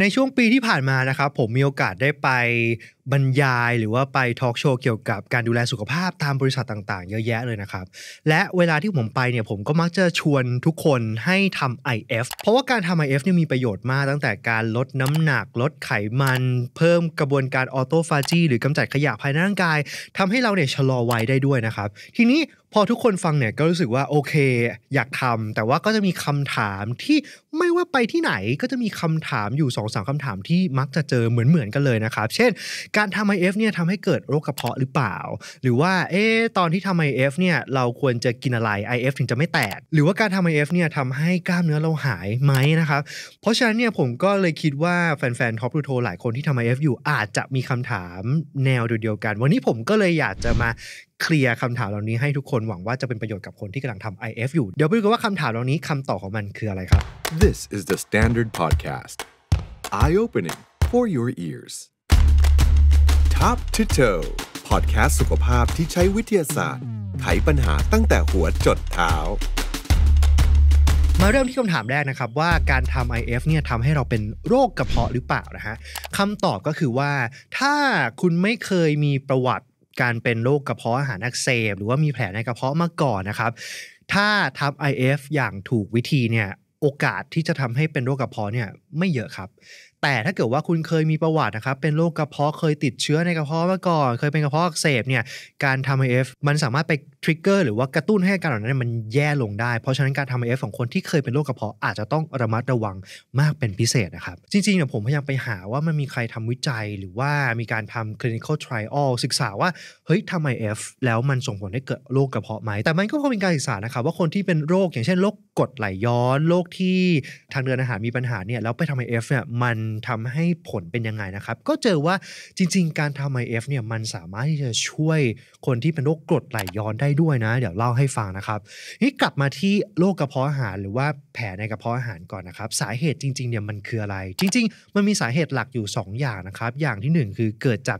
ในช่วงปีที่ผ่านมานะครับผมมีโอกาสได้ไปบรรยายหรือว่าไปทอล์กโชว์เกี่ยวกับการดูแลสุขภาพตามบริษัทต่างๆเยอะแยะเลยนะครับ และเวลาที่ผมไปเนี่ยผมก็มักจะชวนทุกคนให้ทำ IF เพราะว่าการทำ IF เนี่ยมีประโยชน์มากตั้งแต่การลดน้ำหนัก ลดไขมันเพิ่มกระบวนการออโตฟาจีหรือกำจัดขยะภายในร่างกายทำให้เราเนี่ยชะลอวัยได้ด้วยนะครับ ทีนี้พอทุกคนฟังเนี่ยก็รู้สึกว่าโอเค อยากทำแต่ว่าก็จะมีคำถามที่ไม่ว่าไปที่ไหนก็จะมีคำถามอยู่2อสาคำถามที่มักจะเจอเหมือนๆกันเลยนะครับเช่นการทำไอเอฟเนี่ยทำให้เกิดโรคกระเพาะหรือเปล่า หรือว่าเอ๊ตอนที่ทำไอเอฟเนี่ยเราควรจะกินอะไร IF ถึงจะไม่แตกหรือว่าการทำไอเอฟเนี่ยทำให้กล้ามเนื้อเราหายไหมนะครับเพราะฉะนั้นเนี่ยผมก็เลยคิดว่าแฟนๆท็อปทูโทหลายคนที่ทำไอเอฟอยู่อาจจะมีคำถามแนวเดียวกัน วันนี้ผมก็เลยอยากจะมาเคลียร์คำถามเหล่านี้ให้ทุกคนหวังว่าจะเป็นประโยชน์กับคนที่กำลังทำ IF อยู่เดี๋ยวไปดูกันว่าคำถามเหล่านี้คำตอบของมันคืออะไรครับ This is the Standard Podcast Eye Opening for your ears Top to Toe พอดแคสต์สุขภาพที่ใช้วิทยาศาสตร์ไขปัญหาตั้งแต่หัวจดเท้า มาเริ่มที่คำถามแรกนะครับ ว่าการทำ IF เนี่ยทำให้เราเป็นโรคกระเพาะหรือเปล่านะฮะคำตอบก็คือว่าถ้าคุณไม่เคยมีประวัติการเป็นโรคกระเพาะอาหารอักเสบหรือว่ามีแผลในกระเพาะมาก่อนนะครับ ถ้าทำ IF อย่างถูกวิธีเนี่ย โอกาสที่จะทำให้เป็นโรคกระเพาะเนี่ยไม่เยอะครับแต่ถ้าเกิดว่าคุณเคยมีประวัตินะครับ เป็นโรคกระเพาะเคยติดเชื้อในกระเพาะมาก่อน เคยเป็นกระเพาะอักเสบเนี่ย การทำไอเอฟมันสามารถไปทริกเกอร์หรือว่ากระตุ้นให้การเหล่านั้นมันแย่ลงได้ เพราะฉะนั้นการทำไอเอฟของคนที่เคยเป็นโรคกระเพาะอาจจะต้องระมัดระวังมากเป็นพิเศษนะครับ จริงๆเนี่ยผมพยายามไปหาว่ามันมีใครทำวิจัยหรือว่ามีการทำลินิคอลทริออลศึกษาว่าเฮ้ยทำไอเอฟแล้วมันส่งผลให้เกิดโรคกระเพาะไหม แต่มันก็พอเป็นการศึกษานะครับว่าคนที่เป็นโรคอย่างเช่นโรคกรดไหลย้อนโรคที่ทางเดินอาหารมีปัญหาเนี่ยแล้วไปทำไอเอฟเนี่ยมันทำให้ผลเป็นยังไงนะครับ ก็เจอว่าจริง ๆ การทำไอเอฟเนี่ยมันสามารถที่จะช่วยคนที่เป็นโรคกรดไหลย้อนได้ด้วยนะ เดี๋ยวเล่าให้ฟังนะครับนี่กลับมาที่โรคกระเพาะอาหารหรือว่าแผลในกระเพาะอาหารก่อนนะครับ สาเหตุจริงๆเนี่ยมันคืออะไร จริง ๆ มันมีสาเหตุหลักอยู่ 2 อย่างนะครับ อย่างที่ 1 คือเกิดจาก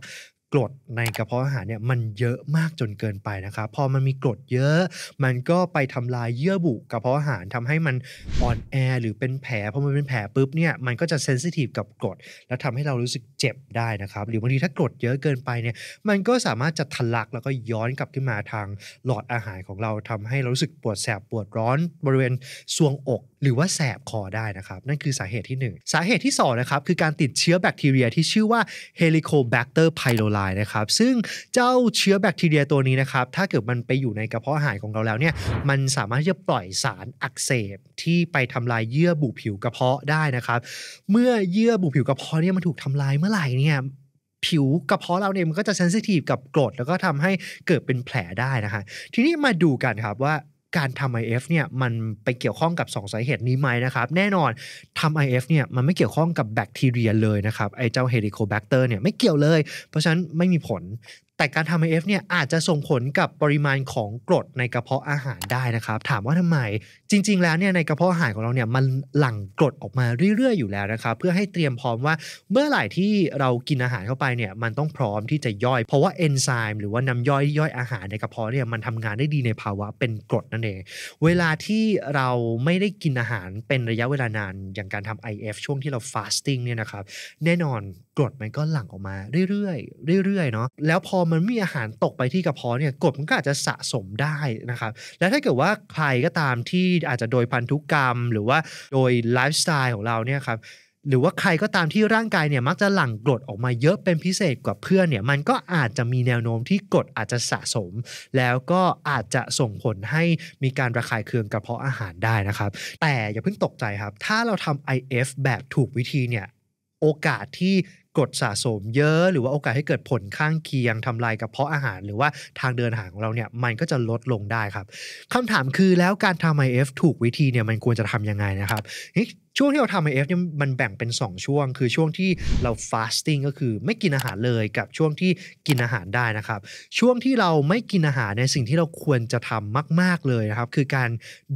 กรดในกระเพาะอาหารเนี่ยมันเยอะมากจนเกินไปนะครับพอมันมีกรดเยอะ มันก็ไปทำลายเยื่อบุกระเพาะอาหารทำให้มันอ่อนแอหรือเป็นแผลพอมันเป็นแผลปุ๊บเนี่ยมันก็จะเซนซิทีฟกับกรด แล้วทำให้เรารู้สึกเจ็บได้นะครับหรือบางทีถ้ากรดเยอะเกินไปเนี่ยมันก็สามารถจะทะลักแล้วก็ย้อนกลับขึ้นมาทางหลอดอาหารของเราทำให้เรารู้สึกปวดแสบปวดร้อนบริเวณซวงอก หรือว่าแสบคอได้นะครับนั่นคือสาเหตุที่ 1สาเหตุที่2นะครับคือการติดเชื้อแบคทีเรียที่ชื่อว่า Helicobacter pylori ายนะครับซึ่งเจ้าเชื้อแบคทีเรียตัวนี้นะครับ ถ้าเกิดมันไปอยู่ในกระเพาะอาหารของเราแล้วเนี่ย มันสามารถที่จะปล่อยสารอักเสบที่ไปทำลายเยื่อบุผิวกระเพาะได้นะครับ เมื่อเยื่อบุผิวกระเพาะเนี่ยมันถูกทำลายเมื่อไหร่เนี่ย ผิวกระเพาะเราเนี่ยมันก็จะเซนซิทีฟกับกรด แล้วก็ทำให้เกิดเป็นแผลได้นะฮะ ทีนี้มาดูกันครับว่าการทำ IF เนี่ยมันไปเกี่ยวข้องกับ 2สาเหตุนี้ไหมนะครับ แน่นอนทำ IF เนี่ยมันไม่เกี่ยวข้องกับแบคทีเรียเลยนะครับไอเจ้าเฮลิโคแบคเตอร์เนี่ยไม่เกี่ยวเลยเพราะฉะนั้นไม่มีผล แต่การทำ IF เนี่ยอาจจะส่งผลกับปริมาณของกรดในกระเพาะอาหารได้นะครับ ถามว่าทำไมจริงๆ แล้วเนี่ยในกระเพาะอาหารของเราเนี่ยมันหลั่งกรดออกมาเรื่อยๆ อยู่แล้วนะครับเพื่อให้เตรียมพร้อมว่าเมื่อไหร่ที่เรากินอาหารเข้าไปเนี่ยมันต้องพร้อมที่จะย่อยเพราะว่าเอนไซม์หรือว่าน้ำย่อยย่อยอาหารในกระเพาะเนี่ยมันทำงานได้ดีในภาวะเป็นกรดนั่นเอง เวลาที่เราไม่ได้กินอาหารเป็นระยะเวลานานอย่างการทำ IF ช่วงที่เราฟาสติ้งเนี่ยนะครับแน่นอนกรดมันก็หลั่งออกมาเรื่อยๆ เรื่อยๆ เนาะแล้วพอมันมีอาหารตกไปที่กระเพาะเนี่ยกรดมันก็อาจจะสะสมได้นะครับแล้วถ้าเกิดว่าใครก็ตามที่ตอาจจะโดยพันธุกรรมหรือว่าโดยไลฟ์สไตล์ของเราเนี่ยครับหรือว่าใครก็ตามที่ร่างกายเนี่ยมักจะหลั่งกรดออกมาเยอะเป็นพิเศษกว่าเพื่อนเนี่ยมันก็อาจจะมีแนวโน้มที่กรดอาจจะสะสม แล้วก็อาจจะส่งผลให้มีการระคายเคืองกระเพาะอาหารได้นะครับ แต่อย่าเพิ่งตกใจครับ ถ้าเราทำา IF แบบถูกวิธีเนี่ยโอกาสที่กรดสะสมเยอะ หรือว่าโอกาสให้เกิดผลข้างเคียงทำลายกระเพาะอาหาร หรือว่าทางเดินอาหารของเราเนี่ย มันก็จะลดลงได้ครับคำถามคือแล้วการทำ IF ถูกวิธีเนี่ย มันควรจะทำยังไงนะครับช่วงที่เราทำไอเอฟเนี่ยมันแบ่งเป็น 2 ช่วง คือช่วงที่เราฟาสติ้งก็คือไม่กินอาหารเลยกับช่วงที่กินอาหารได้นะครับช่วงที่เราไม่กินอาหารในสิ่งที่เราควรจะทำมาก ๆเลยนะครับคือการ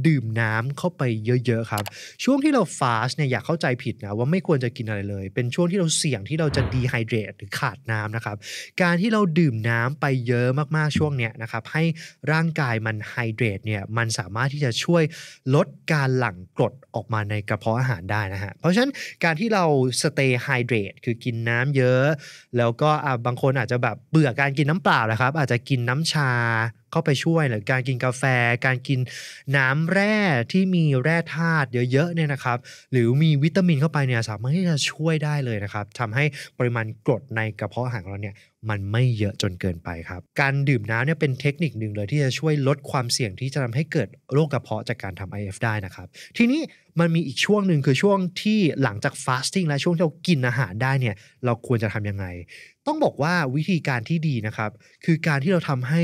ดื่มน้ำเข้าไปเยอะ ๆครับ ช่วงที่เราฟาสเนี่ยอย่าเข้าใจผิดนะว่าไม่ควรจะกินอะไรเลย เป็นช่วงที่เราเสี่ยงที่เราจะดีไฮเดรตหรือขาดน้ำนะครับการที่เราดื่มน้ำไปเยอะมากๆช่วงเนี้ยนะครับให้ร่างกายมันไฮเดรตเนี่ยมันสามารถที่จะช่วยลดการหลั่งกรดออกมาในกระเพาะหารได้นะฮะเพราะฉะนั้นการที่เราสเตย์ไฮเดรตคือกินน้ำเยอะ แล้วก็บางคนอาจจะแบบเบื่อการกินน้ำเปล่านะครับ อาจจะกินน้ำชาเข้าไปช่วยหรือการกินกาแฟ การกินน้ำแร่ที่มีแร่ธาตุเยอะๆเนี่ยนะครับ หรือมีวิตามินเข้าไปเนี่ยสามารถที่จะช่วยได้เลยนะครับทำให้ปริมาณกรดในกระเพาะอาหารของเราเนี่ยมันไม่เยอะจนเกินไปครับการดื่มน้ำเนี่ยเป็นเทคนิคหนึ่งเลยที่จะช่วยลดความเสี่ยงที่จะทำให้เกิดโรคกระเพาะจากการทำ IF ได้นะครับ ทีนี้มันมีอีกช่วงหนึ่งคือช่วงที่หลังจากฟาสติ้งและช่วงที่เรากินอาหารได้เนี่ยเราควรจะทํำยังไงต้องบอกว่าวิธีการที่ดีนะครับ คือการที่เราทำให้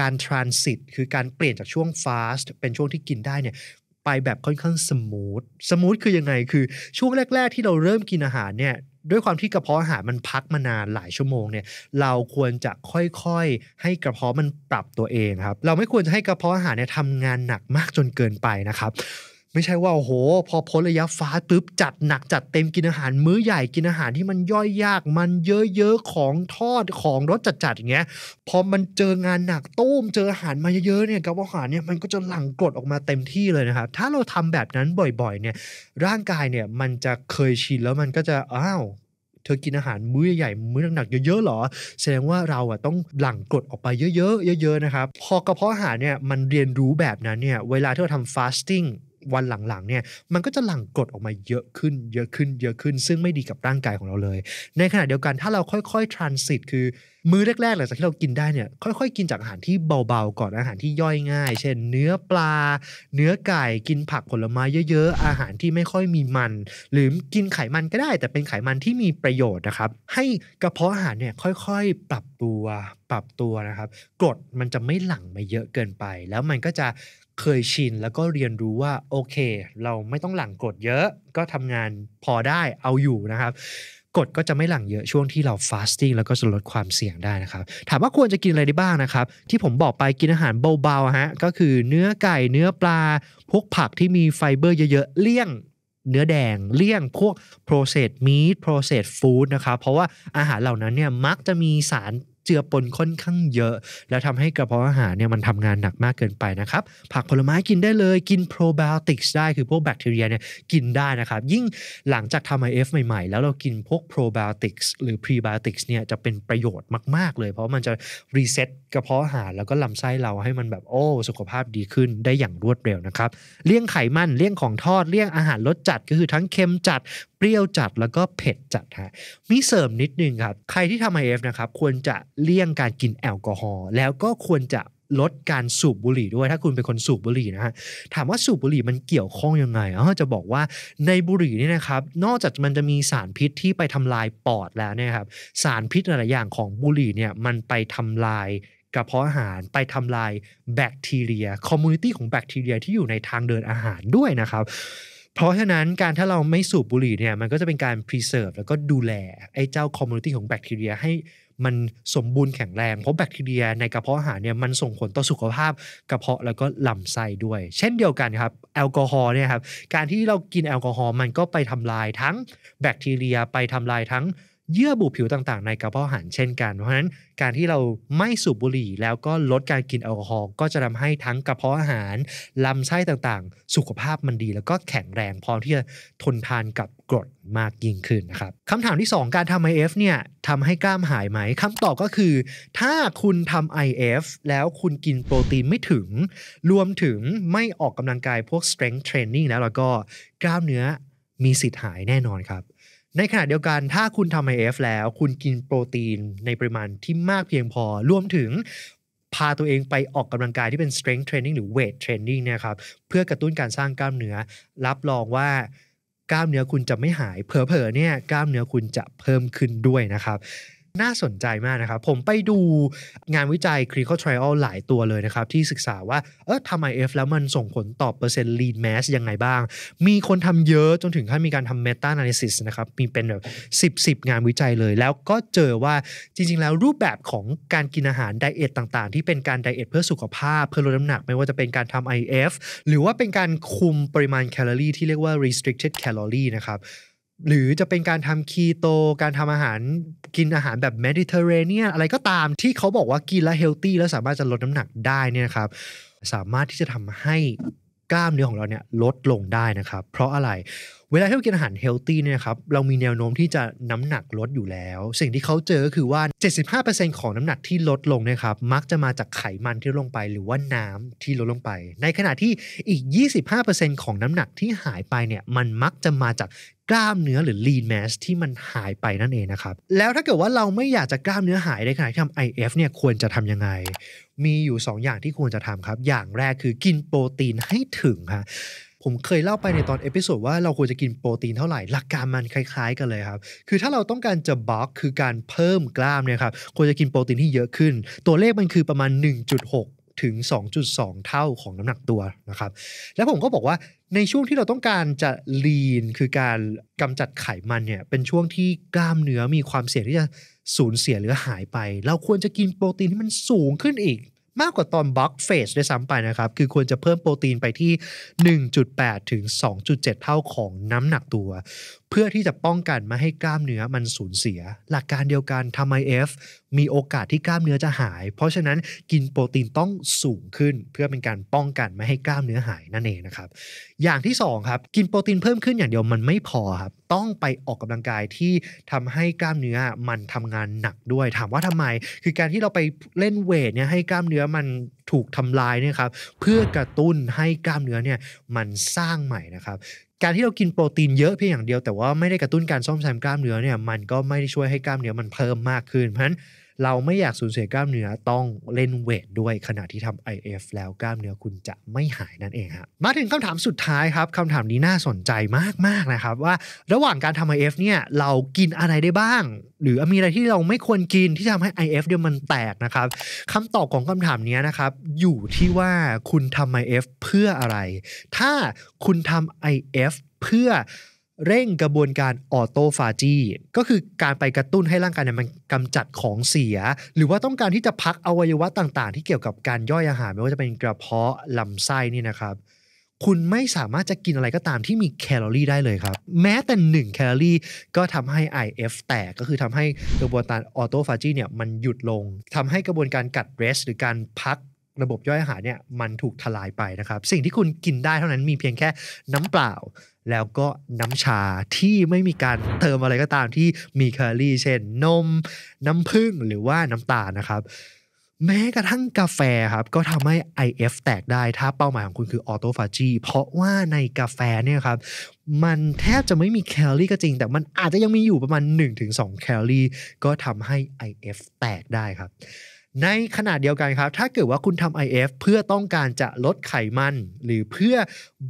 การ transit คือการเปลี่ยนจากช่วง fast เป็นช่วงที่กินได้เนี่ยไปแบบค่อนข้างสมูทสมูทคือยังไงคือช่วงแรก ๆ ที่เราเริ่มกินอาหารเนี่ยด้วยความที่กระเพาะอาหารมันพักมานานหลายชั่วโมงเนี่ย เราควรจะค่อย ๆ ให้กระเพาะมันปรับตัวเองครับเราไม่ควรจะให้กระเพาะอาหารเนี่ยทำงานหนักมากจนเกินไปนะครับไม่ใช่ว่าโอ้โห พอพ้นระยะฟ้าปุ๊บจัดหนักจัดเต็มกินอาหารมื้อใหญ่กินอาหารที่มันย่อยยากมันเยอะๆของทอดของรสจัดๆอย่างเงี้ยพอมันเจองานหนักตู้มเจออาหารมาเยอะๆเนี่ยกับอาหารเนี่ยมันก็จะหลั่งกรดออกมาเต็มที่เลยนะครับถ้าเราทำแบบนั้นบ่อยๆเนี่ยร่างกายเนี่ยมันจะเคยชินแล้วมันก็จะอ้าวเธอกินอาหารมื้อใหญ่มื้อหนักๆเยอะๆหรอ แสดงว่าเราอ่ะต้องหลั่งกรดออกไปเยอะๆเยอะๆนะครับพอกระเพาะอาหารเนี่ยมันเรียนรู้แบบนั้นเนี่ยเวลาที่เราทำฟาสติ้งวันหลังๆเนี่ยมันก็จะหลั่งกรดออกมาเยอะขึ้นเยอะขึ้นเยอะขึ้น ซึ่งไม่ดีกับร่างกายของเราเลย ในขณะเดียวกันถ้าเราค่อยๆ transit คือ มื้อแรก ๆ หลังจากที่เรากินได้เนี่ยค่อยๆกินจากอาหารที่เบาๆก่อนอาหารที่ย่อยง่าย เช่น เนื้อปลา เนื้อไก่กินผักผลไม้เยอะๆอาหารที่ไม่ค่อยมีมัน หรือกินไขมันก็ได้ แต่เป็นไขมันที่มีประโยชน์นะครับ ให้กระเพาะอาหารเนี่ยค่อยๆปรับตัวปรับตัวนะครับกรดมันจะไม่หลั่งมาเยอะเกินไปแล้วมันก็จะเคยชิน แล้วก็เรียนรู้ว่า โอเค เราไม่ต้องหลั่งกดเยอะก็ทำงานพอได้เอาอยู่นะครับกดก็จะไม่หลั่งเยอะช่วงที่เราฟาสติ้งแล้วก็จะลดความเสี่ยงได้นะครับถามว่าควรจะกินอะไรได้บ้างนะครับที่ผมบอกไปกินอาหารเบาๆฮะก็คือเนื้อไก่เนื้อปลาพวกผักที่มีไฟเบอร์ เยอะๆเลี่ยง เนื้อแดงเลี่ยงพวก processed meat processed food นะครับเพราะว่าอาหารเหล่านั้นเนี่ยมักจะมีสารเจือปนค่อนข้างเยอะ แล้วทำให้กระเพาะอาหารเนี่ยมันทำงานหนักมากเกินไปนะครับผักผลไม้กินได้เลยกินโปรไบโอติกส์ได้คือพวกแบคทีเรียเนี่ยกินได้นะครับ ยิ่งหลังจากทำไอเอฟใหม่ ๆ แล้วเรากินพวกโปรไบโอติกส์หรือพรีไบโอติกส์เนี่ยจะเป็นประโยชน์มาก ๆ เลย เพราะมันจะรีเซ็ตกระเพาะอาหาร แล้วก็ลำไส้เราให้มันแบบโอ้ สุขภาพดีขึ้นได้อย่างรวดเร็วนะครับเลี่ยงไขมันเลี่ยงของทอด เลี่ยงอาหารรสจัด ก็คือทั้งเค็มจัดเปรี้ยวจัดแล้วก็เผ็ดจัดฮะมีเสริมนิดนึงครับใครที่ทำไอเอฟนะครับควรจะเลี่ยงการกินแอลกอฮอล์แล้วก็ควรจะลดการสูบบุหรี่ด้วย ถ้าคุณเป็นคนสูบบุหรี่นะฮะถามว่าสูบบุหรี่มันเกี่ยวข้องยังไงอ๋อจะบอกว่าในบุหรี่นี่นะครับ นอกจากมันจะมีสารพิษที่ไปทำลายปอดแล้วเนี่ยครับสารพิษหลายอย่างของบุหรี่เนี่ยมันไปทำลาย กระเพาะอาหารไปทำลายแบคทีเรียคอมมูนิตี้ของแบคทีเรียที่อยู่ในทางเดินอาหารด้วยนะครับเพราะฉะนั้นการถ้าเราไม่สูบบุหรี่เนี่ย มันก็จะเป็นการ p r e s e r v ฟแล้วก็ดูแลไอ้เจ้า community ของแบคทีเรียให้ มันสมบูรณ์แข็งแรง เพราะแบคทีเรีย ในกระเพาะอาหารเนี่ยมันส่งผลต่อสุขภาพ กระเพาะแล้วก็ลำไส้ด้วย เช่นเดียวกันครับแอลกอฮอล์เนี่ยครับการที่เรากินแอลกอฮอล์มันก็ไปทำลายทั้งแบคทีเรียไปทำลายทั้งเยื่อบุผิวต่างๆในกระเพาะอาหารเช่นกัน เพราะฉะนั้นการที่เราไม่สูบบุหรี่ แล้วก็ลดการกินแอลกอฮอล์ก็จะทำให้ทั้งกระเพาะอาหารลำไส้ต่างๆสุขภาพมันดีแล้วก็แข็งแรง พร้อมที่จะทนทานกับกรดมากยิ่งขึ้นนะครับคำถามที่ 2 การทำ IF เนี่ยทำให้กล้ามหายไหมคำตอบก็คือ ถ้าคุณทำ IF แล้วคุณกินโปรตีนไม่ถึง รวมถึงไม่ออกกำลังกายพวก strength training แล้วแล้วก็กล้ามเนื้อมีสิทธิ์หายแน่นอนครับในขณะเดียวกันถ้าคุณทำไอเอฟแล้วคุณกินโปรตีนในปริมาณที่มากเพียงพอรวมถึงพาตัวเองไปออกกำลังกายที่เป็น strength training หรือ weight training นะครับเพื่อกระตุ้นการสร้างกล้ามเนื้อ รับรองว่ากล้ามเนื้อคุณจะไม่หายเผลอๆเนี่ยกล้ามเนื้อคุณจะเพิ่มขึ้นด้วยนะครับน่าสนใจมากนะครับผมไปดูงานวิจัย clinical trial หลายตัวเลยนะครับที่ศึกษาว่าเออทำ IF แล้วมันส่งผลต่อเปอร์เซ็นต์ lean mass ยังไงบ้าง มีคนทำเยอะจนถึงขั้นมีการทำ meta analysis นะครับมีเป็นแบบ10 10 งานวิจัยเลย แล้วก็เจอว่าจริง ๆ แล้วรูปแบบของการกินอาหารไดเอทต่าง ๆ ที่เป็นการไดเอทเพื่อสุขภาพเพื่อลดน้ำหนักไม่ว่าจะเป็นการทำ IF หรือว่าเป็นการคุมปริมาณแคลอรี่ที่เรียกว่า restricted calorie นะครับหรือจะเป็นการทำคีโตการทำอาหารกินอาหารแบบเมดิเตอร์เรเนียนอะไรก็ตามที่เขาบอกว่ากินแล้วเฮลตี้แล้วสามารถจะลดน้ำหนักได้เนี่ยครับสามารถที่จะทำให้กล้ามเนื้อของเราเนี่ยลดลงได้นะครับ เพราะอะไรเวลาที่เรากินอาหารเฮลตี้เนี่ยครับเรามีแนวโน้มที่จะน้ำหนักลดอยู่แล้ว สิ่งที่เขาเจอก็คือว่า 75%ของน้ำหนักที่ลดลงนะครับมักจะมาจากไขมันที่ลลงไป หรือว่าน้ำที่ลดลงไป ในขณะที่อีก 25%ของน้ำหนักที่หายไปเนี่ยมันมักจะมาจากกล้ามเนื้อหรือ lean mass ที่มันหายไปนั่นเองนะครับ แล้วถ้าเกิดว่าเราไม่อยากจะกล้ามเนื้อหายในขณะที่ทำ IF เนี่ยควรจะทำยังไง มีอยู่2ออย่างที่ควรจะทำครับ อย่างแรกคือกินโปรตีนให้ถึงฮะผมเคยเล่าไปในตอนเอพิโซดว่าเราควรจะกินโปรตีนเท่าไหร่ หลักการมันคล้ายๆกันเลยครับ คือถ้าเราต้องการจะบล็อกคือการเพิ่มกล้ามเนี่ยครับ ควรจะกินโปรตีนที่เยอะขึ้น ตัวเลขมันคือประมาณ 1.6ถึง 2.2 เท่าของน้ำหนักตัวนะครับ แล้วผมก็บอกว่าในช่วงที่เราต้องการจะลีน คือการกำจัดไขมันเนี่ย เป็นช่วงที่กล้ามเนื้อมีความเสี่ยงที่จะ สูญเสียหรือหายไป เราควรจะกินโปรตีนที่มันสูงขึ้นอีกมากกว่าตอนบล็อกเฟสได้ซ้ำไปนะครับ คือควรจะเพิ่มโปรตีนไปที่ 1.8 ถึง 2.7 เท่าของน้ำหนักตัว เพื่อที่จะป้องกันไม่ให้กล้ามเนื้อมันสูญเสีย หลักการเดียวกันทำไมเอฟ มีโอกาสที่กล้ามเนื้อจะหาย เพราะฉะนั้นกินโปรตีนต้องสูงขึ้นเพื่อเป็นการป้องกันไม่ให้กล้ามเนื้อหายนั่นเองนะครับ อย่างที่2ครับ กินโปรตีนเพิ่มขึ้นอย่างเดียวมันไม่พอครับต้องไปออกกำลังกายที่ทำให้กล้ามเนื้อมันทำงานหนักด้วย ถามว่าทำไม คือการที่เราไปเล่นเวทเนี่ยให้กล้ามเนื้อมันถูกทำลายเนี่ยครับเพื่อกระตุ้นให้กล้ามเนื้อเนี่ยมันสร้างใหม่นะครับการที่เรากินโปรตีนเยอะเพียงอย่างเดียวแต่ว่าไม่ได้กระตุ้นการซ่อมแซมกล้ามเนื้อเนี่ยมันก็ไม่ได้ช่วยให้กล้ามเนื้อมันเพิ่มมากขึ้นเพราะฉะนั้นเราไม่อยากสูญเสียกล้ามเนื้อต้องเล่นเวทด้วยขณะที่ทำ IF แล้วกล้ามเนื้อคุณจะไม่หายนั่นเองฮะมาถึงคำถามสุดท้ายครับคำถามนี้น่าสนใจมากๆนะครับว่าระหว่างการทำ IF เนี่ยเรากินอะไรได้บ้าง หรือมีอะไรที่เราไม่ควรกินที่ทำให้ IF เดี๋ยวมันแตกนะครับคำตอบของคำถามนี้นะครับ อยู่ที่ว่าคุณทำ IF เพื่ออะไร ถ้าคุณทำ IF เพื่อเร่งกระบวนการออโตฟาจีก็คือการไปกระตุ้นให้ร่างกายมันกำจัดของเสีย หรือว่าต้องการที่จะพักอวัยวะต่างๆที่เกี่ยวกับการย่อยอาหารไม่ว่าจะเป็นกระเพาะลำไส้นี่นะครับคุณไม่สามารถจะกินอะไรก็ตามที่มีแคลอรี่ได้เลยครับ แม้แต่1แคลอรี่ก็ทำให้ IF แตกก็คือทำให้กระบวนการออโตฟาจีเนี่ยมันหยุดลงทำให้กระบวนการกัดเรส หรือการพักระบบย่อยอาหารเนี่ยมันถูกทลายไปนะครับ สิ่งที่คุณกินได้เท่านั้นมีเพียงแค่น้ำเปล่า แล้วก็น้ำชาที่ไม่มีการเติมอะไรก็ตามที่มีแคลอรี่ เช่นนมน้ำผึ้งหรือว่าน้ำตาลนะครับ แม้กระทั่งกาแฟครับก็ทำให้ IF แตกได้ถ้าเป้าหมายของคุณคือออโตฟาจีเพราะว่าในกาแฟเนี่ยครับ มันแทบจะไม่มีแคลอรี่ก็จริง แต่มันอาจจะยังมีอยู่ประมาณ 1-2แคลอรี่ก็ทำให้ IF แตกได้ครับในขณะเดียวกันครับ ถ้าเกิดว่าคุณทำ IF เพื่อต้องการจะลดไขมัน หรือเพื่อ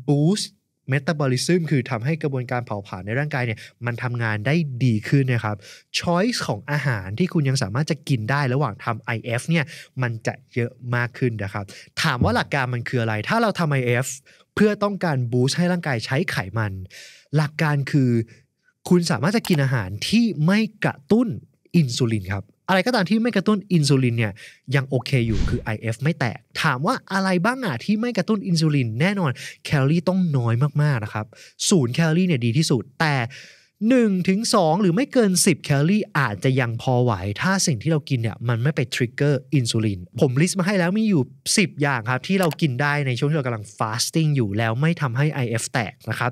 boost เมตาบอลิซึมคือทำให้กระบวนการเผาผลาญในร่างกายเนี่ยมันทำงานได้ดีขึ้นนะครับช้อยส์ของอาหารที่คุณยังสามารถจะกินได้ระหว่างทำ IF เนี่ยมันจะเยอะมากขึ้นนะครับ ถามว่าหลักการมันคืออะไร ถ้าเราทำ IF เพื่อต้องการบูสต์ให้ร่างกายใช้ไขมัน หลักการคือคุณสามารถจะกินอาหารที่ไม่กระตุ้นอินซูลินครับอะไรก็ตามที่ไม่กระตุ้นอินซูลินเนี่ยยังโอเคอยู่คือ IF ไม่แตก ถามว่าอะไรบ้างอะที่ไม่กระตุ้นอินซูลินแน่นอน แคลอรี่ต้องน้อยมากๆนะครับศูนย์แคลอรี่เนี่ยดีที่สุดแต่1ถึง2หรือไม่เกิน 10 แคลอรี่อาจจะยังพอไหว ถ้าสิ่งที่เรากินเนี่ยมันไม่ไปทริกเกอร์อินซูลินผมลิสต์มาให้แล้วมีอยู่ 10 อย่างครับที่เรากินได้ในช่วงที่เรากำลังฟาสติ้งอยู่แล้วไม่ทำให้ IF แตกนะครับ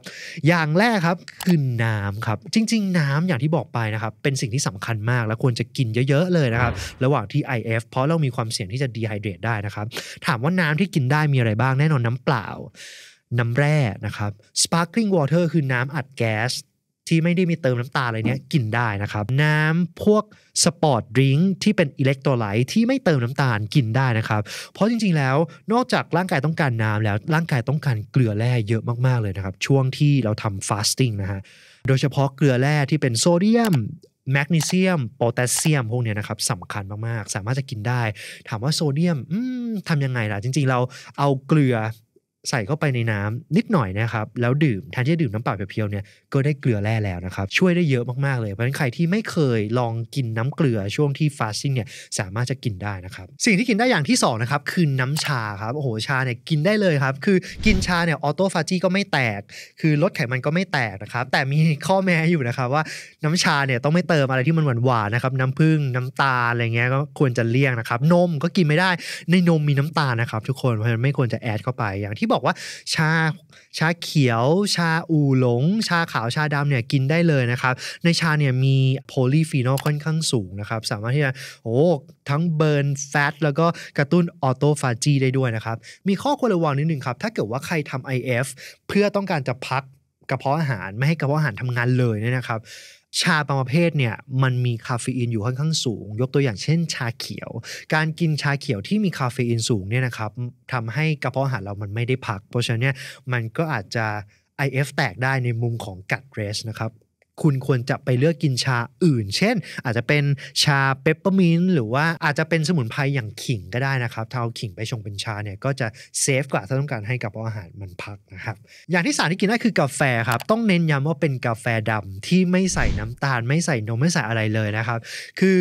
อย่างแรกครับ คือน้ำครับจริงๆน้ำอย่างที่บอกไปนะครับเป็นสิ่งที่สำคัญมาก และควรจะกินเยอะๆเลยนะครับ ระหว่างที่ IF เพราะเรามีความเสี่ยงที่จะดีไฮเดรตได้นะครับถามว่าน้ำที่กินได้มีอะไรบ้างแน่นอนน้ำเปล่า น้ำแร่นะครับ sparkling water คือน้ำอัดแก๊สที่ไม่ได้มีเติมน้ำตาลอะไรเนี้ยกินได้นะครับ น้ำพวกสปอร์ตดริงก์ที่เป็นอิเล็กโทรไลท์ที่ไม่เติมน้ำตาลกินได้นะครับเพราะจริงๆแล้ว นอกจากร่างกายต้องการน้ำแล้วร่างกายต้องการเกลือแร่เยอะมากๆเลยนะครับช่วงที่เราทำฟาสติ้งนะฮะโดยเฉพาะเกลือแร่ที่เป็นโซเดียมแมกนีเซียมโพแทสเซียมพวกนี้นะครับสำคัญมากๆ สามารถจะกินได้ ถามว่าโซเดียมทำยังไงล่ะจริงๆ เราเอาเกลือใส่เข้าไปในน้ำนิดหน่อยนะครับแล้วดื่มแทนที่จะดื่มน้ำเปล่าเพียวๆเนี่ยก็ได้เกลือแร่แล้วนะครับช่วยได้เยอะมากๆเลยเพราะฉะนั้นใครที่ไม่เคยลองกินน้ำเกลือช่วงที่ฟาสซิ่งเนี่ยสามารถจะกินได้นะครับสิ่งที่กินได้อย่างที่2นะครับคือน้ำชาครับโอ้โหชาเนี่ยกินได้เลยครับคือกินชาเนี่ยออโตฟาจีก็ไม่แตกคือลดไขมันก็ไม่แตกนะครับแต่มีข้อแม้อยู่นะครับว่าน้ำชาเนี่ยต้องไม่เติมอะไรที่มันหวานๆนะครับน้ำผึ้งน้ำตาลอะไรเงี้ยก็ควรจะเลี่ยงนะครับนมก็กินไม่ได้ ในนมมีน้ำตาลนะครับทุกคนเพราะฉะนั้นไม่ควรจะแอดเข้าไปอย่างที่บอกว่าชาชาเขียว ชาอูหลง ชาขาวชาดำเนี่ยกินได้เลยนะครับในชาเนี่ยมีโพลีฟีนอลค่อนข้างสูงนะครับสามารถที่จะโอ้ทั้งเบิร์นแฟตแล้วก็กระตุ้นออโตฟาจีได้ด้วยนะครับมีข้อควรระวังนิดนึงครับถ้าเกิดว่าใครทำ IF เพื่อต้องการจะพักกระเพาะอาหารไม่ให้กระเพาะอาหารทำงานเลยเนี่ยนะครับชาบางประเภทเนี่ยมันมีคาเฟอีนอยู่ค่อนข้างสูง ยกตัวอย่างเช่นชาเขียว การกินชาเขียวที่มีคาเฟอีนสูงเนี่ยนะครับทำให้กระเพาะอาหารเรามันไม่ได้พัก เพราะฉะนั้นเนี่ยมันก็อาจจะ IF แตกได้ในมุมของกัดเรสนะครับคุณควรจะไปเลือกกินชาอื่น เช่น อาจจะเป็นชาเปปเปอร์มินต์หรือว่าอาจจะเป็นสมุนไพรอย่างขิงก็ได้นะครับถ้าเอาขิงไปชงเป็นชาเนี่ยก็จะเซฟกว่าถ้าต้องการให้กับอาหารมันพักนะครับอย่างที่สามที่กินได้คือกาแฟครับต้องเน้นย้ำว่าเป็นกาแฟดำที่ไม่ใส่น้ำตาล ไม่ใส่นมไม่ใส่อะไรเลยนะครับ คือ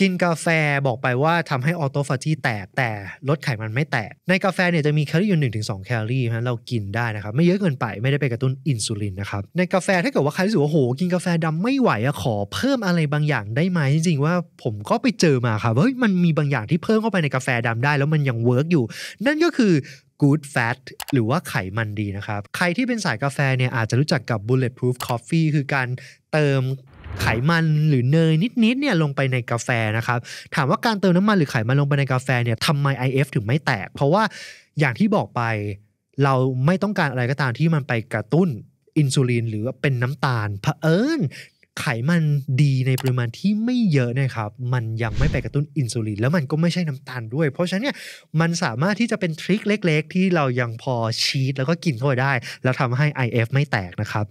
กินกาแฟบอกไปว่าทำให้ออโตฟาจีแตกแต่ลดไขมันไม่แตกในกาแฟเนี่ยจะมีแคลอรี่อยู่หนึ่งถึงสองแคลอรี่นะเรากินได้นะครับไม่เยอะเกินไปไม่ได้ไปกระตุ้นอินซูลินนะครับในกาแฟถ้าเกิดว่าใครรู้สึกว่าโหกินกาแฟดำไม่ไหวอะขอ เพิ่มอะไรบางอย่างได้ไหมจริงๆว่าผมก็ไปเจอมาครับเฮ้ยมันมีบางอย่างที่เพิ่มเข้าไปในกาแฟดำได้ แล้วมันยังเวิร์กอยู่นั่นก็คือ good fat หรือว่าไขมันดีนะครับใครที่เป็นสายกาแฟเนี่ยอาจจะรู้จักกับ bulletproof coffee คือการเติมไขมันหรือเนยนิดๆเนี่ยลงไปในกาแฟนะครับ ถามว่าการเติมน้ำมันหรือไขมันลงไปในกาแฟเนี่ยทำไม IF ถึงไม่แตก เพราะว่าอย่างที่บอกไปเราไม่ต้องการอะไรก็ตามที่มันไปกระตุ้นอินซูลินหรือเป็นน้ำตาลเผอิญไขมันดีในปริมาณที่ไม่เยอะนะครับ มันยังไม่ไปกระตุ้นอินซูลิน แล้วมันก็ไม่ใช่น้ำตาลด้วย เพราะฉะนั้นเนี่ยมันสามารถที่จะเป็นทริคเล็กๆ ที่เรายังพอชีตแล้วก็กินเข้าไปได้ แล้วทำให้ IF ไม่แตกนะครับ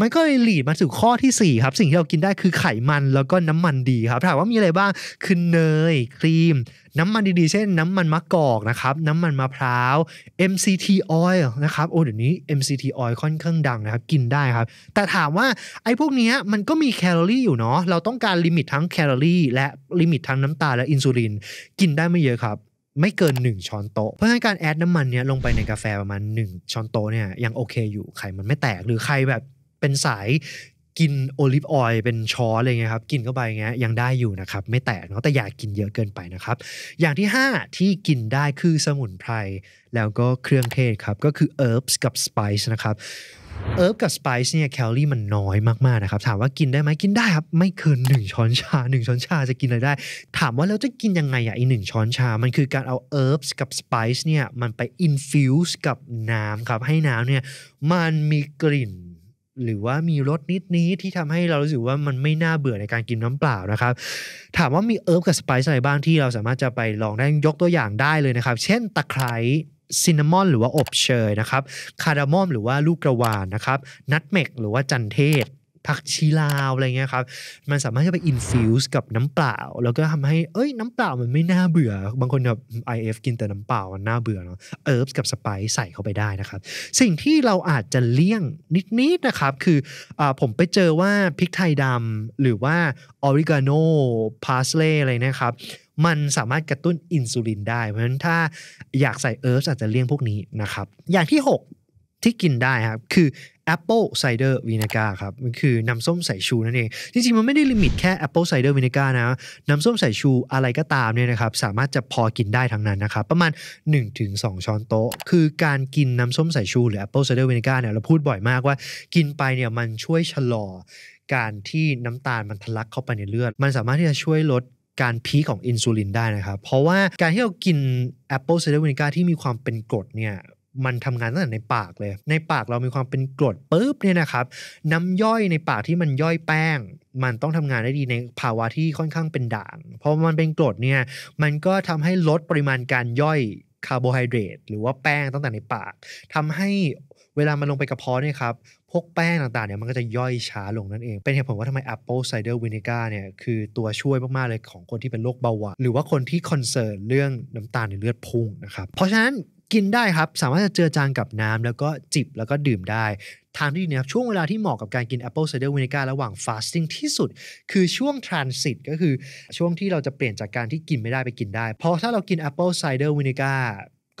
มันก็เลยหลีดมาสู่ข้อที่ 4 ครับสิ่งที่เรากินได้คือไขมันแล้วก็น้ำมันดีครับถามว่ามีอะไรบ้าง คือเนยครีมน้ำมันดีๆ เช่น น้ำมันมะกอกนะครับ น้ำมันมะพร้าว MCT oil นะครับ โอ้ เดี๋ยวนี้ MCT oil ค่อนข้างดังนะครับ กินได้ครับ แต่ถามว่าไอ้พวกนี้มันก็มีแคลอรี่อยู่เนาะ เราต้องการลิมิตทั้งแคลอรี่ และลิมิตทั้งน้ำตาลและอินซูลิน กินได้ไม่เยอะครับ ไม่เกิน 1ช้อนโต๊ะ เพราะฉะนั้นการแอดน้ำมันเนี้ยลงไปในกาแฟประมาณ1ช้อนโต๊ะเนี่ยยังโอเคอยู่ ไข่มันไม่แตกหรือใครแบบเป็นสายกินโอลิฟออยล์เป็นช้อนอะไรเงี้ยครับกินเข้าไปเงี้ยยังได้อยู่นะครับไม่แตกเนาะแต่อย่ากกินเยอะเกินไปนะครับ อย่างที่5ที่กินได้คือสมุนไพรแล้วก็เครื่องเทศครับก็คือเอิร์บส์กับสไปซ์นะครับเอิร์บกับสไปซ์เนี่ยแคลอรี่มันน้อยมากๆนะครับถามว่ากินได้ไหมกินได้ครับไม่เกิน 1 ช้อนชา 1 ช้อนชาจะกินอะไรได้ ถามว่าแล้วจะกินยังไงอ่ะอีหนึ่งช้อนชา มันคือการเอาเอิร์บกับสไปซ์เนี่ยมันไปอินฟิวส์กับน้ำครับให้น้ำเนี่ยมันมีกลิ่นหรือว่ามีรสนิดนี้ที่ทำให้เรารู้สึกว่ามันไม่น่าเบื่อในการกินน้ำเปล่านะครับ ถามว่ามีเอิร์ฟกับสไปซ์อะไรบ้างที่เราสามารถจะไปลองได้ยกตัวอย่างได้เลยนะครับ เช่นตะไคร้ซินนามอนหรือว่าอบเชยนะครับคาร์ดามอมหรือว่าลูกกระวานนะครับนัทเมกหรือว่าจันเทศผักชีลาวอะไรเงี้ยครับ มันสามารถจะไปอินฟิวส์กับน้ำเปล่า แล้วก็ทำให้ เอ้ย น้ำเปล่ามันไม่น่าเบื่อ บางคนแบบอฟกินแต่น้ำเปล่ามันน่าเบื่อเนาะ เอิร์ฟกับสไปซ์ใส่เข้าไปได้นะครับ สิ่งที่เราอาจจะเลี่ยงนิดๆนนะครับ คืออผมไปเจอว่าพริกไทยดำหรือว่าออริกาโนพาสเล่อะไรนะครับ มันสามารถกระตุ้นอินซูลิน ได้ เพราะฉะนั้นถ้าอยากใส่เอิร์ฟอาจจะเลี่ยงพวกนี้นะครับ อย่างที่6ที่กินได้ครับ คือ Apple Cider Vinegar ครับมันคือน้ำส้มสายชูนั่นเอง จริงๆ มันไม่ได้ลิมิตแค่ Apple Cider Vinegar นะ น้ำส้มสายชูอะไรก็ตามเนี่ยนะครับสามารถจะพอกินได้ทั้งนั้นนะครับประมาณ 1-2 ช้อนโต๊ะ คือการกินน้ำส้มสายชูหรือ Apple Cider Vinegar เนี่ยเราพูดบ่อยมากว่ากินไปเนี่ยมันช่วยชะลอการที่น้ำตาลมันทะลักเข้าไปในเลือด มันสามารถที่จะช่วยลดการพีของอินซูลินได้นะครับเพราะว่าการที่เรากิน Apple Cider Vinegar ที่มีความเป็นกรดเนี่ยมันทำงานตั้งแต่ในปากเลย ในปากเรามีความเป็นกรดปุ๊บเนี่ยนะครับ น้ำย่อยในปากที่มันย่อยแป้ง มันต้องทำงานได้ดีในภาวะที่ค่อนข้างเป็นด่าง เพราะมันเป็นกรดเนี่ย มันก็ทำให้ลดปริมาณการย่อยคาร์โบไฮเดรตหรือว่าแป้งตั้งแต่ในปาก ทำให้เวลามันลงไปกระเพาะเนี่ยครับ พวกแป้งต่างๆเนี่ยมันก็จะย่อยช้าลงนั่นเอง เป็นเหตุผลว่าทำไม Apple Cider Vinegar เนี่ยคือตัวช่วยมากๆเลยของคนที่เป็นโรคเบาหวานหรือว่าคนที่คอนเซิร์นเรื่องน้ำตาลในเลือดพุ่งนะครับ เพราะฉะนั้นกินได้ครับ สามารถจะเจือจางกับน้ำแล้วก็จิบแล้วก็ดื่มได้ ทางที่ดีนะครับช่วงเวลาที่เหมาะกับการกิน Apple Cider Vinegar ระหว่าง fasting ที่สุด คือช่วง transit ก็คือช่วงที่เราจะเปลี่ยนจากการที่กินไม่ได้ไปกินได้เพราะถ้าเรากิน Apple Cider Vinegar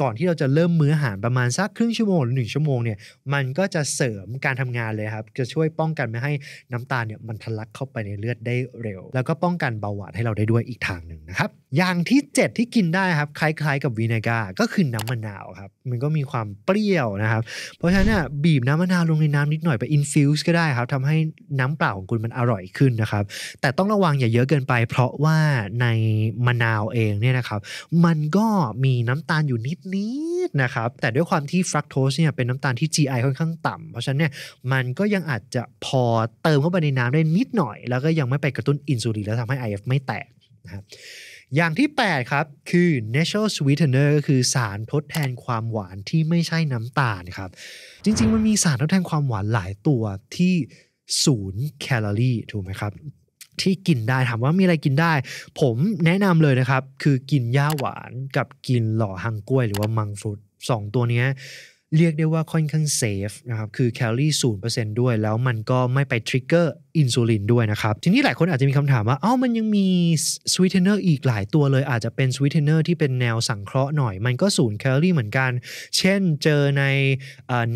ก่อนที่เราจะเริ่มมื้ออาหารประมาณสักครึ่งชั่วโมงหรือหนึ่งชั่วโมงเนี่ยมันก็จะเสริมการทำงานเลยครับจะช่วยป้องกันไม่ให้น้ำตาลเนี่ยมันทะลักเข้าไปในเลือดได้เร็ว แล้วก็ป้องกันเบาหวานให้เราได้ด้วยอีกทางหนึ่งนะครับอย่างที่ 7 ที่กินได้ครับคล้ายๆ กับวินากาก็คือน้ำมะนาวครับมันก็มีความเปรี้ยวนะครับ เพราะฉะนั้นบีบน้ำมะนาวลงในน้ำนิดหน่อยไปอินฟิวส์ก็ได้ครับทำให้น้ำเปล่าของคุณมันอร่อยขึ้นนะครับ แต่ต้องระวังอย่าเยอะเกินไป เพราะว่าในมะนาวเองเนี่ยนะครับมันก็มีน้าตาลอยู่นิดนิดๆนะครับแต่ด้วยความที่ฟรักโตสเนี่ยเป็นน้ำตาลที่ GI ค่อนข้างต่ำเพราะฉะนั้นเนี่ยมันก็ยังอาจจะพอเติมเข้าไปในน้ำได้นิดหน่อย แล้วก็ยังไม่ไปกระตุ้นอินซูลินแล้วทำให้ IF ไม่แตกนะครับอย่างที่8ครับคือ natural sweetener ก็คือสารทดแทนความหวานที่ไม่ใช่น้ำตาลครับจริง ๆมันมีสารทดแทนความหวานหลายตัวที่ศูนย์แคลอรี่ถูกไหมครับที่กินได้ถามว่ามีอะไรกินได้ ผมแนะนำเลยนะครับ คือกินหญ้าหวานกับกินหล่อฮังกล้วย หรือว่ามังฟรุตสองตัวนี้เรียกได้ว่าค่อนข้างเซฟนะครับ คือแคลอรี่ศูนเปอร์เซนด้วยแล้วมันก็ไม่ไปทริกเกอร์อินซูลินด้วยนะครับ ทีนี้หลายคนอาจจะมีคำถามว่าเอ้ามันยังมีสวีทเนอร์อีกหลายตัวเลยอาจจะเป็นสวีทเนอร์ที่เป็นแนวสังเคราะห์หน่อย มันก็ศูนย์แคลอรี่เหมือนกัน เช่นเจอใน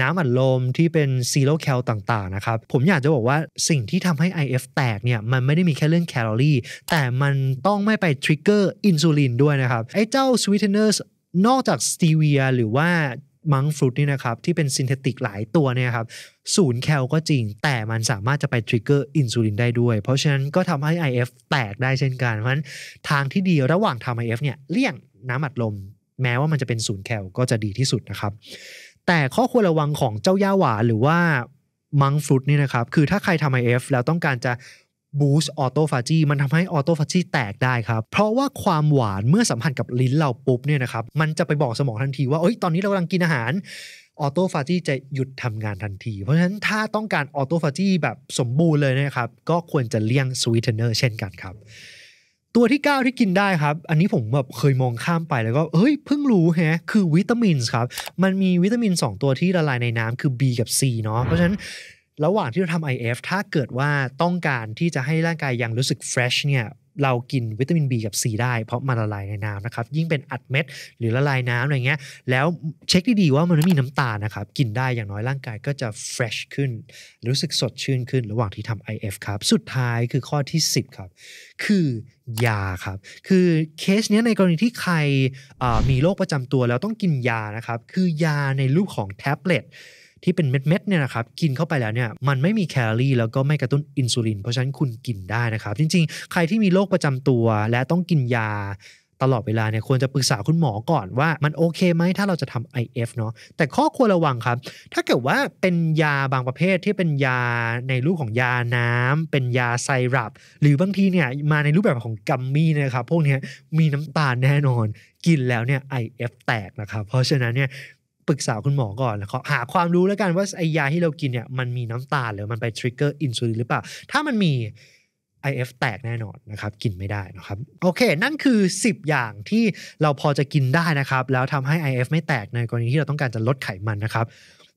น้ำอัดลมที่เป็นซีโร่แคลต่างๆนะครับ ผมอยากจะบอกว่าสิ่งที่ทำให้ IF แตกเนี่ยมันไม่ได้มีแค่เรื่องแคลอรี่แต่มันต้องไม่ไปทริกเกอร์อินซูลินด้วยนะครับไอ้เจ้าสวีทเนอร์นอกจากสตีเวียหรือว่ามังฟรุตนี่นะครับที่เป็นซินเทติกหลายตัวเนี่ยครับศูนย์แคลก็จริง แต่มันสามารถจะไปทริกเกอร์อินซูลินได้ด้วย เพราะฉะนั้นก็ทำให้ IF แตกได้เช่นกัน เพราะฉะนั้นทางที่ดีระหว่างทำ IF เนี่ยเลี่ยงน้ำอัดลมแม้ว่ามันจะเป็นศูนย์แคลก็จะดีที่สุดนะครับแต่ข้อควรระวังของเจ้าย่าหวาหรือว่ามังฟรุตนี่นะครับคือถ้าใครทำ IF แล้วต้องการจะบูสต์ออโตฟาจีมันทำให้ออโตฟาจีแตกได้ครับ เพราะว่าความหวานเมื่อสัมผัสกับลิ้นเราปุ๊บเนี่ยนะครับมันจะไปบอกสมองทันทีว่าเอ้ยตอนนี้เรากำลังกินอาหารออโตฟาจีจะหยุดทำงานทันที เพราะฉะนั้นถ้าต้องการออโตฟาจีแบบสมบูรณ์เลยนะครับ ก็ควรจะเลี่ยงสวีทเนอร์เช่นกันครับ ตัวที่ 9 ที่กินได้ครับ อันนี้ผมแบบเคยมองข้ามไปแล้วก็เฮ้ยเพิ่งรู้แฮะคือวิตามินครับมันมีวิตามิน 2 ตัวที่ละลายในน้ำคือ B กับ C เนาะเพราะฉะนั้นระหว่างที่เราทำ IF ถ้าเกิดว่าต้องการที่จะให้ร่างกายยังรู้สึกเ r e s h เนี่ยเรากินวิตามิน B กับ C ได้เพราะมันละลายในน้ำนะครับยิ่งเป็นอัดเม็ดหรือละลายน้ำอะไรเงี้ยแล้วเช็คดีๆว่ามันไม่มีน้ำตาลนะครับกินได้อย่างน้อยร่างกายก็จะเ r e s h ขึ้น รู้สึกสดชื่นขึ้น ระหว่างที่ทำ IF ครับสุดท้ายคือข้อที่ 10ครับคือยาครับคือเคสเนี้ยในกรณีที่ใครมีโรคประจำตัว แล้วต้องกินยานะครับคือยาในรูปของแท็บเล็ตที่เป็นเม็ดๆเนี่ยนะครับกินเข้าไปแล้วเนี่ยมันไม่มีแคลอรี่แล้วก็ไม่กระตุ้นอินซูลิน เพราะฉะนั้นคุณกินได้นะครับ จริงๆ ใครที่มีโรคประจำตัว และต้องกินยาตลอดเวลาเนี่ยควรจะปรึกษาคุณหมอก่อนว่ามันโอเคไหม ถ้าเราจะทำ IF เนาะแต่ข้อควรระวังครับ ถ้าเกิดว่าเป็นยาบางประเภทที่เป็นยาในรูปของยาน้ำ เป็นยาไซรัปหรือบางทีเนี่ยมาในรูปแบบของกัมมี่นะครับพวกนี้มีน้ำตาลแน่นอน กินแล้วเนี่ย IF แตกนะครับเพราะฉะนั้นเนี่ยปรึกษาคุณหมอก่อนแล้วก็หาความรู้แล้วกันว่าไอยาที่เรากินเนี่ยมันมีน้ำตาลหรือมันไปทริกเกอร์อินซูลินหรือเปล่า ถ้ามันมี IF แตกแน่นอนนะครับ กินไม่ได้นะครับ โอเค นั่นคือ 10 อย่างที่เราพอจะกินได้นะครับ แล้วทำให้ IF ไม่แตกในกรณีที่เราต้องการจะลดไขมันนะครับ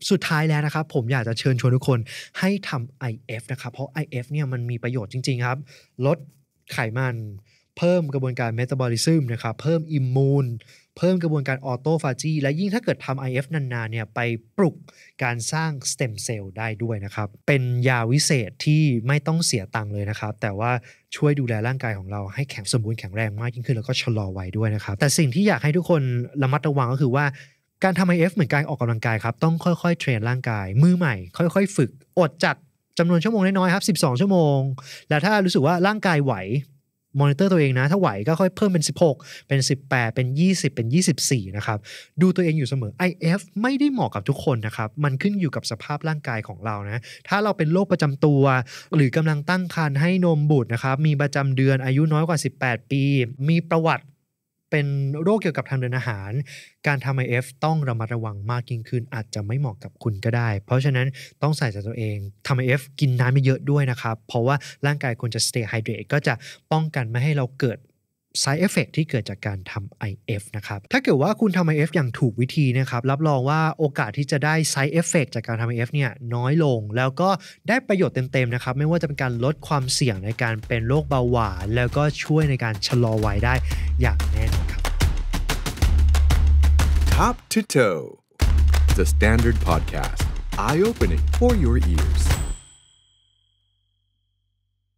สุดท้ายแล้วนะครับผมอยากจะเชิญชวนทุกคนให้ทำ IF นะครับเพราะ IF เนี่ยมันมีประโยชน์จริงๆ ครับ ลดไขมัน เพิ่มกระบวนการเมตาบอลิซึมนะครับเพิ่มอิมมูนเพิ่มกระบวนการออโตฟาจีและยิ่งถ้าเกิดทำ IF นานๆเนี่ยไปปลุกการสร้างสเต็มเซลล์ได้ด้วยนะครับเป็นยาวิเศษที่ไม่ต้องเสียตังค์เลยนะครับแต่ว่าช่วยดูแลร่างกายของเราให้แข็งสมบูรณ์แข็งแรงมากยิ่งขึ้นแล้วก็ชะลอวัยด้วยนะครับแต่สิ่งที่อยากให้ทุกคนระมัดระวังก็คือว่าการทำ IF เหมือนการออกกำลังกายครับต้องค่อยๆเทรน ร่างกายมือใหม่ค่อย ๆ ฝึก อดจัดจำนวนชั่วโมงน้อยๆครับ12 ชั่วโมง แล้วถ้ารู้สึกว่าร่างกายไหวมอนิเตอร์ตัวเองนะถ้าไหวก็ค่อยเพิ่มเป็น16 เป็น18เป็น20 เป็น 24นะครับดูตัวเองอยู่เสมอ IF ไม่ได้เหมาะกับทุกคนนะครับมันขึ้นอยู่กับสภาพร่างกายของเรานะถ้าเราเป็นโรคประจำตัว หรือกำลังตั้งครรภ์ให้นมบุตรนะครับมีประจำเดือนอายุน้อยกว่า 18 ปี มีประวัติเป็นโรคเกี่ยวกับทางเดินอาหาร การทำไอเอฟต้องระมัดระวังมากยิ่งขึ้น อาจจะไม่เหมาะกับคุณก็ได้ เพราะฉะนั้นต้องใส่ใจตัวเองทำไอเอฟกินน้ำไเยอะด้วยนะครับ เพราะว่าร่างกายควรจะสเตย์ไฮเดรตก็จะป้องกันไม่ให้เราเกิด side effect ที่เกิดจากการทำ IF นะครับ ถ้าเกิดว่าคุณทำ IF อย่างถูกวิธีนะครับ รับรองว่าโอกาสที่จะได้ side effect จากการทำ IF เนี่ยน้อยลง แล้วก็ได้ประโยชน์เต็มๆนะครับ ไม่ว่าจะเป็นการลดความเสี่ยงในการเป็นโรคเบาหวานแล้วก็ช่วยในการชะลอวัยได้อย่างแน่นอนครับ Top to toe the standard podcast eye opening for your ears